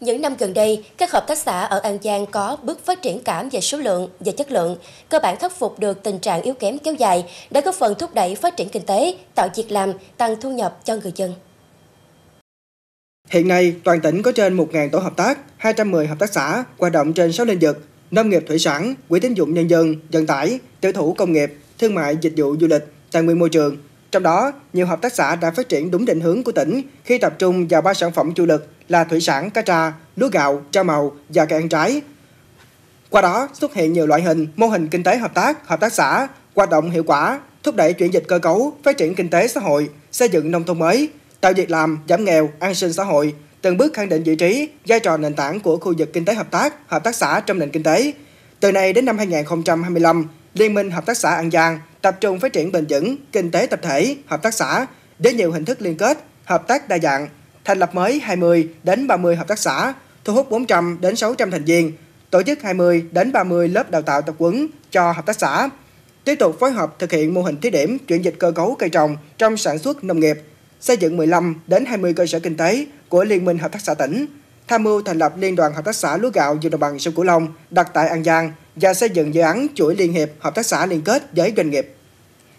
Những năm gần đây, các hợp tác xã ở An Giang có bước phát triển cảm về số lượng và chất lượng, cơ bản khắc phục được tình trạng yếu kém kéo dài, đã góp phần thúc đẩy phát triển kinh tế, tạo việc làm, tăng thu nhập cho người dân. Hiện nay, toàn tỉnh có trên 1.000 tổ hợp tác, 210 hợp tác xã, hoạt động trên 6 lĩnh vực, nông nghiệp thủy sản, quỹ tín dụng nhân dân, vận tải, tiểu thủ công nghiệp, thương mại dịch vụ du lịch, tài nguyên môi trường, trong đó, nhiều hợp tác xã đã phát triển đúng định hướng của tỉnh khi tập trung vào ba sản phẩm chủ lực là thủy sản, cá tra, lúa gạo, trà màu và cây ăn trái. Qua đó xuất hiện nhiều loại hình, mô hình kinh tế hợp tác, hợp tác xã, hoạt động hiệu quả, thúc đẩy chuyển dịch cơ cấu, phát triển kinh tế xã hội, xây dựng nông thôn mới, tạo việc làm, giảm nghèo, an sinh xã hội, từng bước khẳng định vị trí, vai trò nền tảng của khu vực kinh tế hợp tác, hợp tác xã trong nền kinh tế. Từ nay đến năm 2025, Liên minh Hợp tác xã An Giang tập trung phát triển bền vững, kinh tế tập thể, hợp tác xã với nhiều hình thức liên kết, hợp tác đa dạng, thành lập mới 20 đến 30 hợp tác xã, thu hút 400 đến 600 thành viên, tổ chức 20 đến 30 lớp đào tạo tập huấn cho hợp tác xã, tiếp tục phối hợp thực hiện mô hình thí điểm chuyển dịch cơ cấu cây trồng trong sản xuất nông nghiệp, xây dựng 15 đến 20 cơ sở kinh tế của Liên minh Hợp tác xã tỉnh, tham mưu thành lập Liên đoàn Hợp tác xã lúa gạo vùng đồng bằng sông Cửu Long đặt tại An Giang và xây dựng dự án chuỗi liên hiệp hợp tác xã liên kết với doanh nghiệp.